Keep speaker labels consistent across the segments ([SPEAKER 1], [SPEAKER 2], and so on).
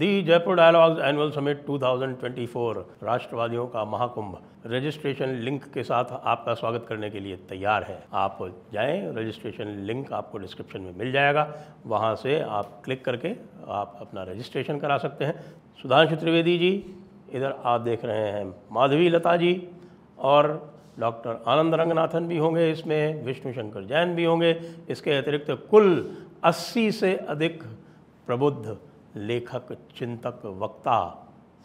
[SPEAKER 1] दी Jaipur dialogues annual summit 2024 राष्ट्रवादियों का Mahakumbh registration link के साथ आपका स्वागत करने के लिए तैयार है आप जाएं रजिस्ट्रेशन लिंक आपको डिस्क्रिप्शन में मिल जाएगा वहां से आप क्लिक करके आप अपना रजिस्ट्रेशन करा सकते हैं सुधांशु त्रिवेदी जी इधर आप देख रहे हैं माधवी लता जी और डॉक्टर आनंद रंगनाथन भी होंगे इसमें विष्णु शंकर जैन भी होंगे इसके अतिरिक्त कुल अस्सी से अधिक प्रबुद्ध लेखक चिंतक वक्ता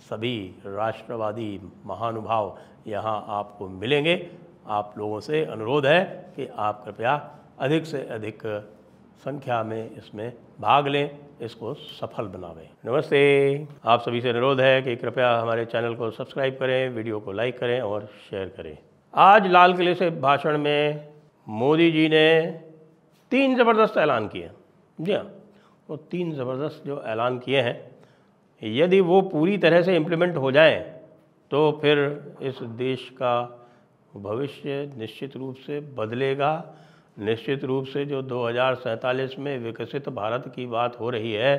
[SPEAKER 1] सभी राष्ट्रवादी महानुभाव यहाँ आपको मिलेंगे आप लोगों से अनुरोध है कि आप कृपया अधिक से अधिक संख्या में इसमें भाग लें इसको सफल बनावें नमस्ते आप सभी से अनुरोध है कि कृपया हमारे चैनल को सब्सक्राइब करें वीडियो को लाइक करें और शेयर करें आज लाल किले से भाषण में मोदी जी ने तीन ज़बरदस्त ऐलान किए जी हाँ वो तीन ज़बरदस्त जो ऐलान किए हैं यदि वो पूरी तरह से इम्प्लीमेंट हो जाए तो फिर इस देश का भविष्य निश्चित रूप से बदलेगा निश्चित रूप से जो दो में विकसित भारत की बात हो रही है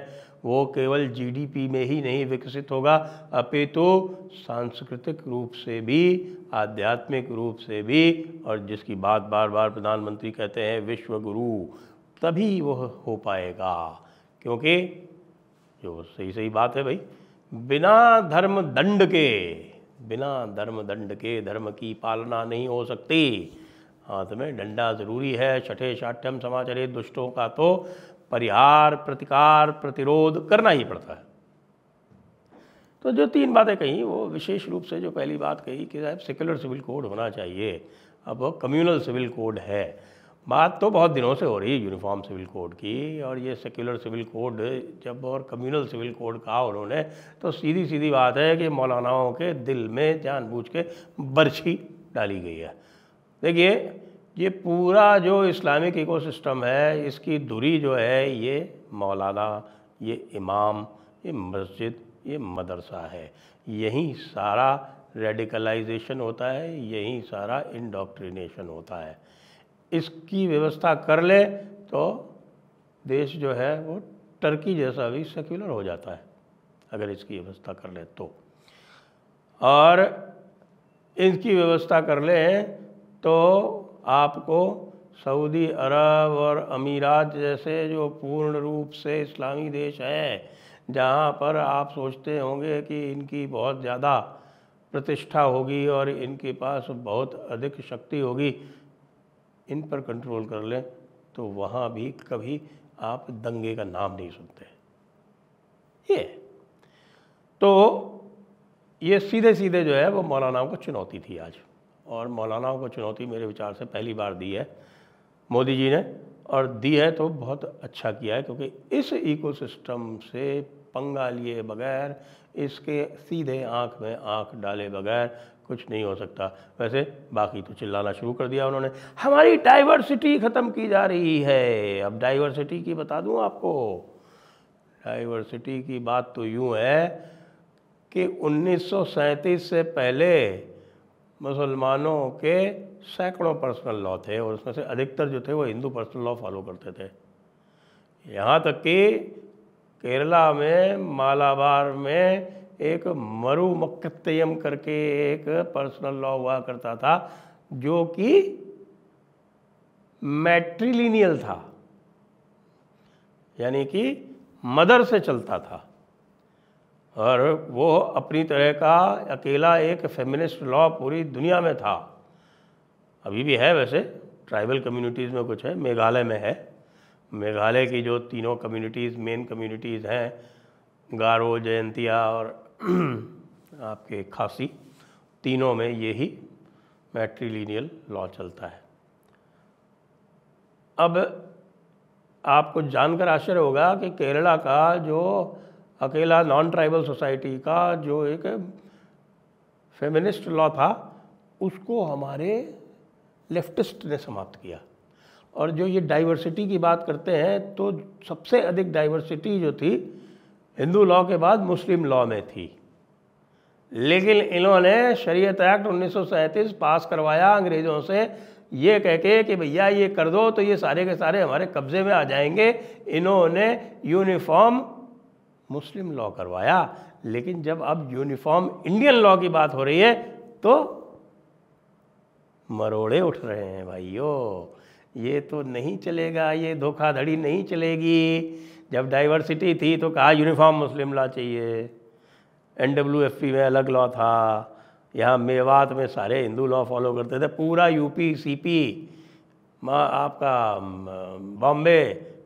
[SPEAKER 1] वो केवल जीडीपी में ही नहीं विकसित होगा अपितु तो सांस्कृतिक रूप से भी आध्यात्मिक रूप से भी और जिसकी बात बार बार प्रधानमंत्री कहते हैं विश्वगुरु तभी वह हो पाएगा क्योंकि जो सही सही बात है भाई बिना धर्म दंड के बिना धर्म दंड के धर्म की पालना नहीं हो सकती हाथ में डंडा जरूरी है छठे साठम समाचारे दुष्टों का तो परिहार प्रतिकार प्रतिरोध करना ही पड़ता है तो जो तीन बातें कही वो विशेष रूप से जो पहली बात कही कि साहब सेक्युलर सिविल कोड होना चाहिए अब कम्युनल सिविल कोड है बात तो बहुत दिनों से हो रही है यूनिफॉर्म सिविल कोड की और ये सेक्युलर सिविल कोड जब और कम्युनल सिविल कोड कहा उन्होंने तो सीधी सीधी बात है कि मौलानाओं के दिल में जानबूझ के बर्छी डाली गई है देखिए ये पूरा जो इस्लामिक इकोसिस्टम है इसकी धुरी जो है ये मौलाना ये इमाम ये मस्जिद ये मदरसा है यही सारा रेडिकलाइजेशन होता है यही सारा इंडोक्ट्रिनेशन होता है इसकी व्यवस्था कर ले तो देश जो है वो टर्की जैसा भी सेक्युलर हो जाता है अगर इसकी व्यवस्था कर ले तो और इसकी व्यवस्था कर ले तो आपको सऊदी अरब और अमीरात जैसे जो पूर्ण रूप से इस्लामी देश हैं जहाँ पर आप सोचते होंगे कि इनकी बहुत ज़्यादा प्रतिष्ठा होगी और इनके पास बहुत अधिक शक्ति होगी इन पर कंट्रोल कर लें तो वहाँ भी कभी आप दंगे का नाम नहीं सुनते ये तो ये सीधे सीधे जो है वो मौलानाओं को चुनौती थी आज और मौलानाओं को चुनौती मेरे विचार से पहली बार दी है मोदी जी ने और दी है तो बहुत अच्छा किया है क्योंकि इस इकोसिस्टम से पंगा लिए बगैर इसके सीधे आंख में आंख डाले बगैर कुछ नहीं हो सकता वैसे बाकी तो चिल्लाना शुरू कर दिया उन्होंने हमारी डाइवर्सिटी ख़त्म की जा रही है अब डाइवर्सिटी की बता दूँ आपको डाइवर्सिटी की बात तो यूँ है कि उन्नीस से पहले मुसलमानों के सैकड़ों पर्सनल लॉ थे और उसमें से अधिकतर जो थे वो हिंदू पर्सनल लॉ फॉलो करते थे यहाँ तक कि केरला में मालाबार में एक मरु मक्तयम करके एक पर्सनल लॉ हुआ करता था जो कि मैट्रिलिनियल था यानी कि मदर से चलता था और वो अपनी तरह का अकेला एक फेमिनिस्ट लॉ पूरी दुनिया में था अभी भी है वैसे ट्राइबल कम्युनिटीज़ में कुछ है मेघालय में है मेघालय की जो तीनों कम्युनिटीज़ मेन कम्युनिटीज़ हैं गारो जयंतिया और आपके खांसी तीनों में यही मैट्रीलिनियल लॉ चलता है अब आपको जानकर आश्चर्य होगा कि केरला का जो अकेला नॉन ट्राइबल सोसाइटी का जो एक फेमिनिस्ट लॉ था उसको हमारे लेफ्टिस्ट ने समाप्त किया और जो ये डाइवर्सिटी की बात करते हैं तो सबसे अधिक डाइवर्सिटी जो थी हिंदू लॉ के बाद मुस्लिम लॉ में थी लेकिन इन्होंने शरीयत एक्ट उन्नीस पास करवाया अंग्रेज़ों से ये कह के कि भैया ये कर दो तो ये सारे के सारे हमारे कब्ज़े में आ जाएंगे इन्होंने यूनिफॉर्म मुस्लिम लॉ करवाया लेकिन जब अब यूनिफॉर्म इंडियन लॉ की बात हो रही है तो मरोड़े उठ रहे हैं भाइयों ये तो नहीं चलेगा ये धोखाधड़ी नहीं चलेगी जब डाइवर्सिटी थी तो कहा यूनिफॉर्म मुस्लिम लॉ चाहिए एन में अलग लॉ था यहाँ मेवात में सारे हिंदू लॉ फॉलो करते थे पूरा यूपी सीपी आपका बॉम्बे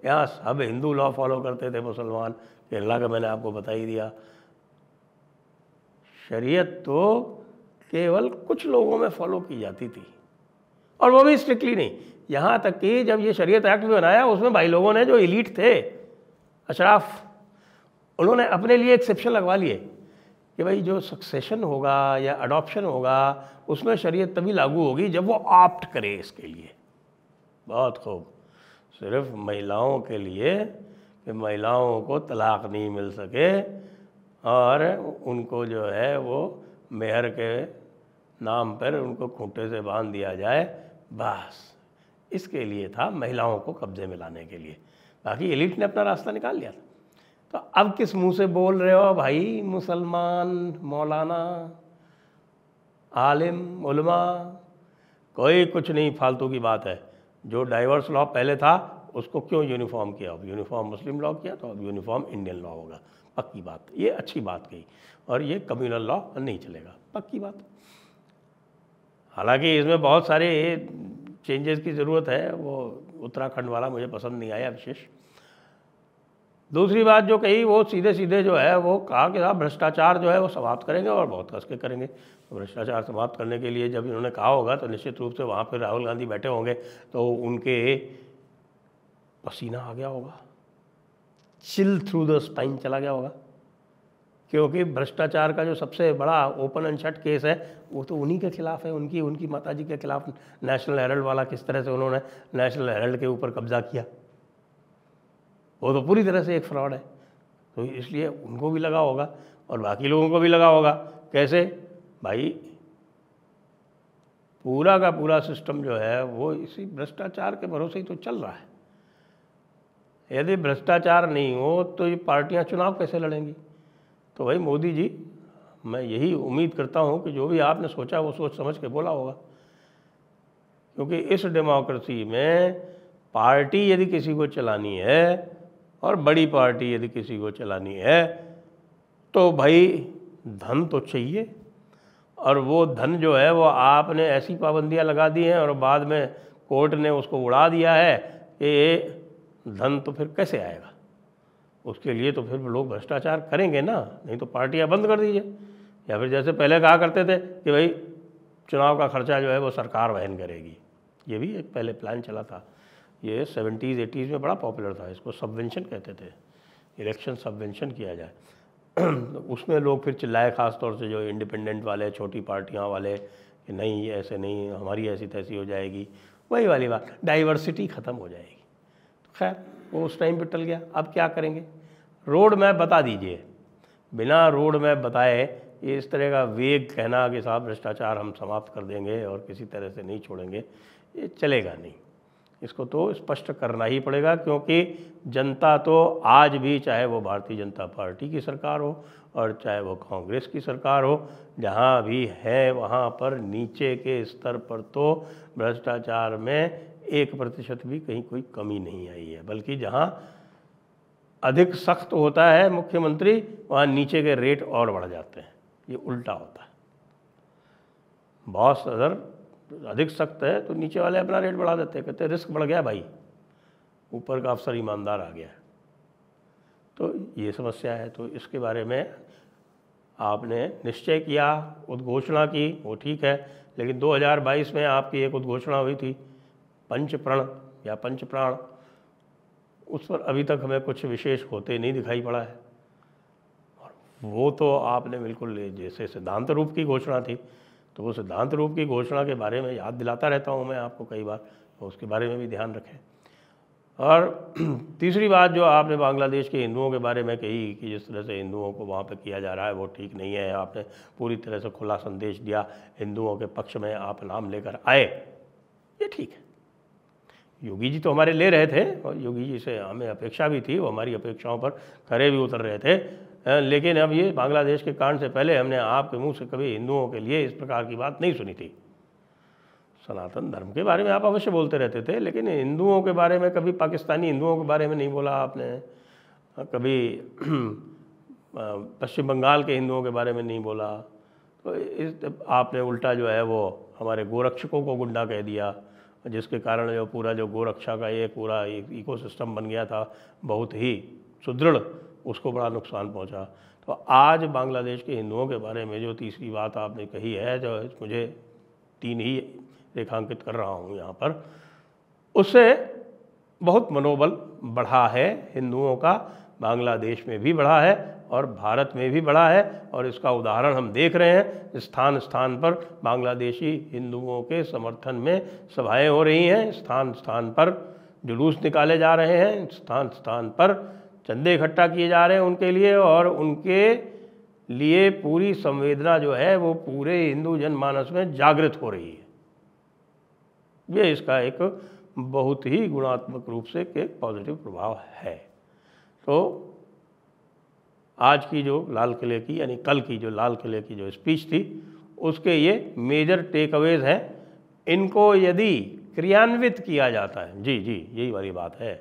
[SPEAKER 1] यहाँ सब हिंदू लॉ फॉलो करते थे मुसलमान केरला का मैंने आपको बता ही दिया शरीयत तो केवल कुछ लोगों में फॉलो की जाती थी और वो भी स्ट्रिक्टली नहीं यहाँ तक कि जब ये शरीयत एक्ट भी बनाया उसमें भाई लोगों ने जो इलीट थे अशराफ उन्होंने अपने लिए एक्सेप्शन लगवा लिए कि भाई जो सक्सेशन होगा या अडॉप्शन होगा उसमें शरीयत तभी लागू होगी जब वो ऑप्ट करे इसके लिए बहुत खूब सिर्फ महिलाओं के लिए कि महिलाओं को तलाक नहीं मिल सके और उनको जो है वो मेहर के नाम पर उनको खूंटे से बांध दिया जाए बस इसके लिए था महिलाओं को कब्ज़े में लाने के लिए बाकी एलिट ने अपना रास्ता निकाल लिया था तो अब किस मुंह से बोल रहे हो भाई मुसलमान मौलाना आलिम उलमा कोई कुछ नहीं फालतू की बात है जो डाइवर्स लॉ पहले था उसको क्यों यूनिफॉर्म किया अब यूनिफॉर्म मुस्लिम लॉ किया तो अब यूनिफॉर्म इंडियन लॉ होगा पक्की बात ये अच्छी बात कही और ये कम्युनल लॉ नहीं चलेगा पक्की बात हालांकि इसमें बहुत सारे चेंजेस की ज़रूरत है वो उत्तराखंड वाला मुझे पसंद नहीं आया विशेष दूसरी बात जो कही वो सीधे सीधे जो है वो कहा कि साहब भ्रष्टाचार जो है वो समाप्त करेंगे और बहुत कस के करेंगे तो भ्रष्टाचार समाप्त करने के लिए जब इन्होंने कहा होगा तो निश्चित रूप से वहाँ पर राहुल गांधी बैठे होंगे तो उनके पसीना आ गया होगा चिल थ्रू द स्पाइन चला गया होगा क्योंकि भ्रष्टाचार का जो सबसे बड़ा ओपन एंड शट केस है वो तो उन्हीं के खिलाफ है उनकी उनकी माता जी के खिलाफ नेशनल हेरल्ड वाला किस तरह से उन्होंने नेशनल हेरल्ड के ऊपर कब्जा किया वो तो पूरी तरह से एक फ्रॉड है तो इसलिए उनको भी लगा होगा और बाकी लोगों को भी लगा होगा कैसे भाई पूरा का पूरा सिस्टम जो है वो इसी भ्रष्टाचार के भरोसे ही तो चल रहा है यदि भ्रष्टाचार नहीं हो तो ये पार्टियां चुनाव कैसे लड़ेंगी तो भाई मोदी जी मैं यही उम्मीद करता हूँ कि जो भी आपने सोचा वो सोच समझ के बोला होगा क्योंकि इस डेमोक्रेसी में पार्टी यदि किसी को चलानी है और बड़ी पार्टी यदि किसी को चलानी है तो भाई धन तो चाहिए और वो धन जो है वो आपने ऐसी पाबंदियां लगा दी हैं और बाद में कोर्ट ने उसको उड़ा दिया है कि धन तो फिर कैसे आएगा उसके लिए तो फिर लोग भ्रष्टाचार करेंगे ना नहीं तो पार्टियाँ बंद कर दीजिए या फिर जैसे पहले कहा करते थे कि भाई चुनाव का खर्चा जो है वो सरकार वहन करेगी ये भी एक पहले प्लान चला था ये सेवेंटीज़ एटीज़ में बड़ा पॉपुलर था इसको सबवेंशन कहते थे इलेक्शन सबवेंशन किया जाए उसमें लोग फिर चिल्लाए ख़ास तौर से जो इंडिपेंडेंट वाले छोटी पार्टियाँ वाले कि नहीं ऐसे नहीं हमारी ऐसी तैसी हो जाएगी वही वाली बात डाइवर्सिटी ख़त्म हो जाएगी खैर वो उस टाइम पे टल गया अब क्या करेंगे रोड मैप बता दीजिए बिना रोड मैप बताए ये इस तरह का वेग कहना कि साहब भ्रष्टाचार हम समाप्त कर देंगे और किसी तरह से नहीं छोड़ेंगे ये चलेगा नहीं इसको तो स्पष्ट करना ही पड़ेगा क्योंकि जनता तो आज भी चाहे वो भारतीय जनता पार्टी की सरकार हो और चाहे वो कांग्रेस की सरकार हो जहाँ भी है वहाँ पर नीचे के स्तर पर तो भ्रष्टाचार में एक प्रतिशत भी कहीं कोई कमी नहीं आई है बल्कि जहाँ अधिक सख्त होता है मुख्यमंत्री वहाँ नीचे के रेट और बढ़ जाते हैं ये उल्टा होता है बहुत अगर अधिक सख्त है तो नीचे वाले अपना रेट बढ़ा देते हैं कहते रिस्क बढ़ गया भाई ऊपर का अफसर ईमानदार आ गया तो ये समस्या है तो इसके बारे में आपने निश्चय किया उद्घोषणा की वो ठीक है लेकिन 2022 में आपकी एक उद्घोषणा हुई थी पंच प्रण या पंच प्राण उस पर अभी तक हमें कुछ विशेष होते नहीं दिखाई पड़ा है वो तो आपने बिल्कुल जैसे सिद्धांत रूप की घोषणा थी तो वो सिद्धांत रूप की घोषणा के बारे में याद दिलाता रहता हूँ मैं आपको कई बार तो उसके बारे में भी ध्यान रखें और तीसरी बात जो आपने बांग्लादेश के हिंदुओं के बारे में कही कि जिस तरह से हिंदुओं को वहाँ पर किया जा रहा है वो ठीक नहीं है आपने पूरी तरह से खुला संदेश दिया हिंदुओं के पक्ष में आप नाम लेकर आए ये ठीक है योगी जी तो हमारे ले रहे थे और योगी जी से हमें अपेक्षा भी थी वो हमारी अपेक्षाओं पर खरे भी उतर रहे थे लेकिन अब ये बांग्लादेश के कांड से पहले हमने आपके मुंह से कभी हिंदुओं के लिए इस प्रकार की बात नहीं सुनी थी सनातन धर्म के बारे में आप अवश्य बोलते रहते थे लेकिन हिंदुओं के बारे में कभी पाकिस्तानी हिंदुओं के बारे में नहीं बोला आपने कभी पश्चिम बंगाल के हिंदुओं के बारे में नहीं बोला तो इस आपने उल्टा जो है वो हमारे गोरक्षकों को गुंडा कह दिया जिसके कारण जो पूरा जो गोरक्षा का ये पूरा इकोसिस्टम बन गया था बहुत ही सुदृढ़ उसको बड़ा नुकसान पहुंचा तो आज बांग्लादेश के हिंदुओं के बारे में जो तीसरी बात आपने कही है जो मुझे तीन ही रेखांकित कर रहा हूँ यहाँ पर उससे बहुत मनोबल बढ़ा है हिंदुओं का बांग्लादेश में भी बढ़ा है और भारत में भी बढ़ा है और इसका उदाहरण हम देख रहे हैं स्थान स्थान पर बांग्लादेशी हिंदुओं के समर्थन में सभाएं हो रही हैं स्थान स्थान पर जुलूस निकाले जा रहे हैं स्थान स्थान पर चंदे इकट्ठा किए जा रहे हैं उनके लिए और उनके लिए पूरी संवेदना जो है वो पूरे हिंदू जनमानस में जागृत हो रही है ये इसका एक बहुत ही गुणात्मक रूप से एक पॉजिटिव प्रभाव है तो आज की जो लाल किले की यानी कल की जो लाल किले की जो स्पीच थी उसके ये मेजर टेक अवेज हैं इनको यदि क्रियान्वित किया जाता है जी जी यही वाली बात है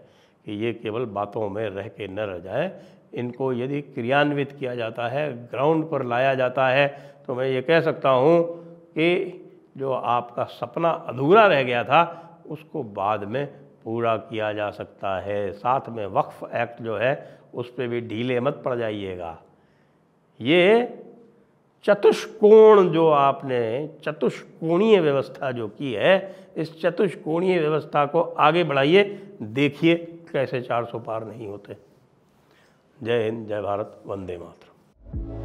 [SPEAKER 1] कि ये केवल बातों में रह के न रह जाए इनको यदि क्रियान्वित किया जाता है ग्राउंड पर लाया जाता है तो मैं ये कह सकता हूँ कि जो आपका सपना अधूरा रह गया था उसको बाद में पूरा किया जा सकता है साथ में वक्फ एक्ट जो है उस पर भी ढीले मत पड़ जाइएगा ये चतुष्कोण जो आपने चतुष्कोणीय व्यवस्था जो की है इस चतुष्कोणीय व्यवस्था को आगे बढ़ाइए देखिए कैसे 400 पार नहीं होते जय हिंद जय भारत वंदे मातरम